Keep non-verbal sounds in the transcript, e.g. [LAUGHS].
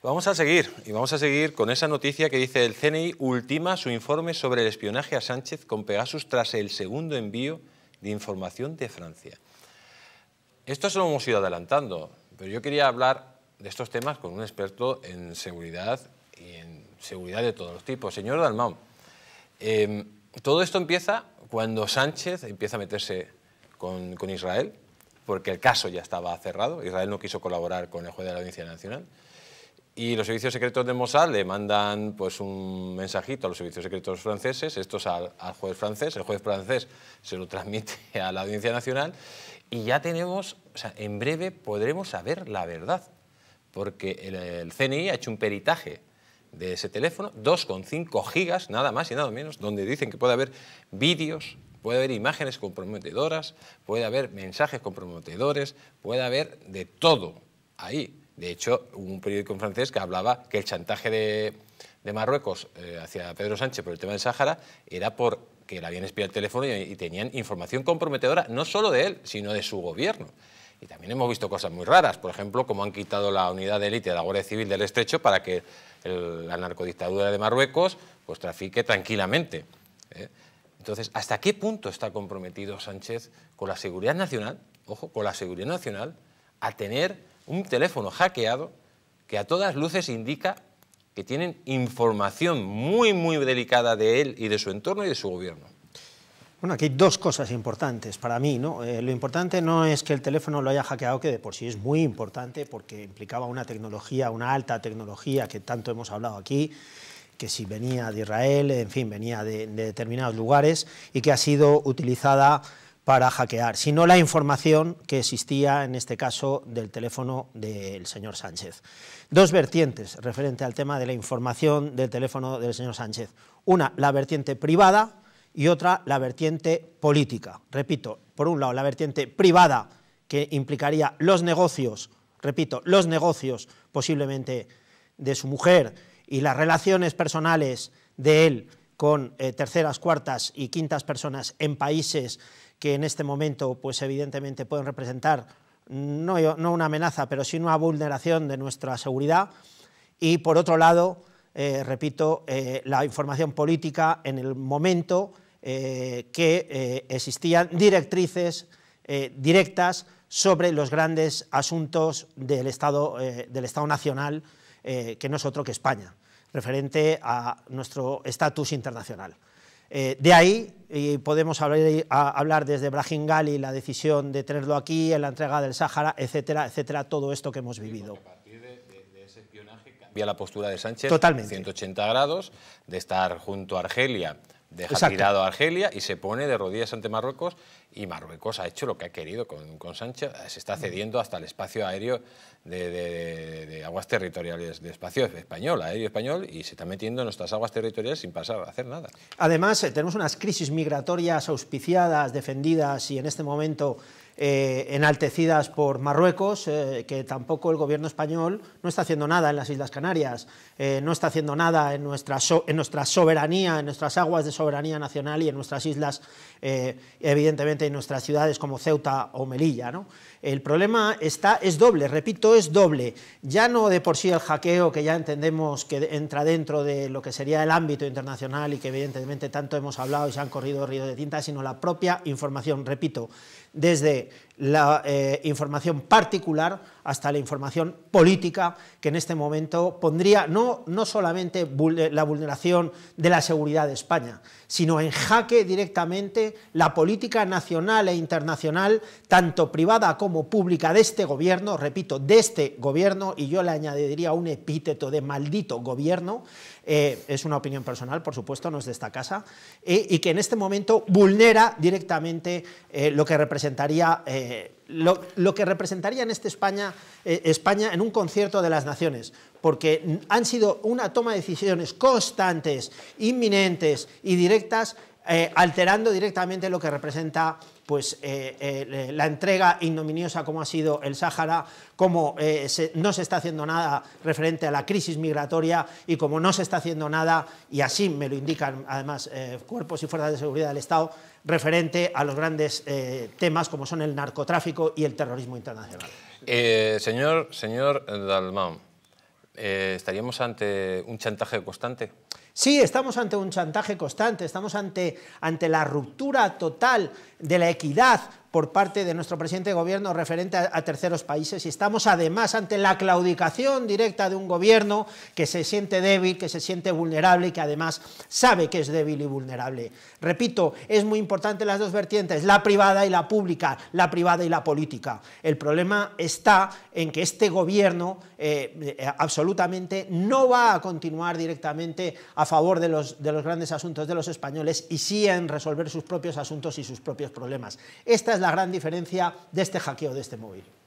Vamos a seguir, y vamos a seguir con esa noticia que dice el CNI ultima su informe sobre el espionaje a Sánchez con Pegasus tras el segundo envío de información de Francia. Esto se lo hemos ido adelantando, pero yo quería hablar de estos temas con un experto en seguridad y en seguridad de todos los tipos. Señor Dalmau, em, todo esto empieza cuando Sánchez empieza a meterse con Israel, porque el caso ya estaba cerrado, Israel no quiso colaborar con el juez de la Audiencia Nacional. Y los servicios secretos de Mossad le mandan pues, un mensajito a los servicios secretos franceses, estos al, al juez francés, el juez francés se lo transmite [LAUGHS] a la Audiencia Nacional y ya tenemos, o sea, en breve podremos saber la verdad, porque el, el CNI ha hecho un peritaje de ese teléfono, 2,5 gigas, nada más y nada menos, donde dicen que puede haber vídeos puede haber imágenes comprometedoras, puede haber mensajes comprometedores, puede haber de todo ahí. De hecho, un periódico en francés que hablaba que el chantaje de, Marruecos eh, hacia Pedro Sánchez por el tema del Sáhara era porque le habían espiado el teléfono y, tenían información comprometedora no solo de él, sino de su gobierno. Y también hemos visto cosas muy raras, por ejemplo, como han quitado la unidad de élite de la Guardia Civil del Estrecho para que la narcodictadura de Marruecos pues trafique tranquilamente. ¿eh? Entonces, ¿hasta qué punto está comprometido Sánchez con la seguridad nacional, ojo, con la seguridad nacional, a tener un teléfono hackeado que a todas luces indica que tienen información muy, muy delicada de él y de su entorno y de su gobierno. Bueno, aquí hay dos cosas importantes para mí. ¿no? Eh, lo importante no es que el teléfono lo haya hackeado, que de por sí es muy importante porque implicaba una tecnología, una alta tecnología que tanto hemos hablado aquí, que si venía de Israel, en fin, venía de determinados lugares y que ha sido utilizada para hackear, sino la información que existía en este caso del teléfono del señor Sánchez. Dos vertientes referente al tema de la información del teléfono del señor Sánchez. Una, la vertiente privada y otra, la vertiente política. Repito, por un lado, la vertiente privada que implicaría los negocios, repito, los negocios posiblemente de su mujer y las relaciones personales de él con eh, terceras, cuartas y quintas personas en países que en este momento, pues evidentemente pueden representar no, una amenaza, pero sí una vulneración de nuestra seguridad. Y por otro lado, eh, repito, eh, la información política en el momento eh, que existían directrices directas sobre los grandes asuntos del Estado, del Estado Nacional, que no es otro que España, referente a nuestro estatus internacional. Eh, de ahí y podemos hablar, desde Brahim la decisión de tenerlo aquí, en la entrega del Sáhara, etcétera, etcétera, todo esto que hemos vivido. a la postura de Sánchez Totalmente. 180 grados, de estar junto a Argelia deja tirado a Argelia y se pone de rodillas ante Marruecos y Marruecos ha hecho lo que ha querido con, Sánchez, se está cediendo hasta el espacio aéreo de, de aguas territoriales, de espacio español, aéreo español, y se está metiendo en nuestras aguas territoriales sin pasar a hacer nada. Además, eh, tenemos unas crisis migratorias auspiciadas, defendidas y en este momento eh, enaltecidas por Marruecos, eh, que tampoco el gobierno español no está haciendo nada en las Islas Canarias, eh, no está haciendo nada en nuestra, en nuestra soberanía, en nuestras aguas de soberanía nacional y en nuestras islas, evidentemente en nuestras ciudades como Ceuta o Melilla. El problema está, es doble, repito, es doble. Ya no de por sí el hackeo que ya entendemos que entra dentro de lo que sería el ámbito internacional y que evidentemente tanto hemos hablado y se han corrido ríos de tinta, sino la propia información, repito, desde it la eh, información particular hasta la información política, que en este momento pondría no, no solamente eh, la vulneración de la seguridad de España, sino en jaque directamente la política nacional e internacional, tanto privada como pública, de este gobierno, repito, de este gobierno, y yo le añadiría un epíteto de maldito gobierno, eh, es una opinión personal, por supuesto, no es de esta casa, y que en este momento vulnera directamente lo que representaría eh, lo, que representaría en este España, eh, España en un concierto de las naciones, porque han sido una toma de decisiones constantes, inminentes y directas eh, alterando directamente lo que representa pues, eh, eh, la entrega ignominiosa como ha sido el Sáhara, como no se está haciendo nada referente a la crisis migratoria y como no se está haciendo nada, y así me lo indican además cuerpos y fuerzas de seguridad del Estado, referente a los grandes temas como son el narcotráfico y el terrorismo internacional. señor, señor Dalmán, ¿estaríamos ante un chantaje constante? Sí, estamos ante un chantaje constante, estamos ante, ante la ruptura total de la equidad por parte de nuestro presidente de gobierno referente a, terceros países y estamos además ante la claudicación directa de un gobierno que se siente débil, que se siente vulnerable y que además sabe que es débil y vulnerable. Repito, es muy importante las dos vertientes, la privada y la pública, la privada y la política. El problema está en que este gobierno eh, eh, absolutamente no va a continuar directamente a favor de los, de los grandes asuntos de los españoles y sí en resolver sus propios asuntos y sus propios problemas. Esta la gran diferencia de este hackeo de este móvil.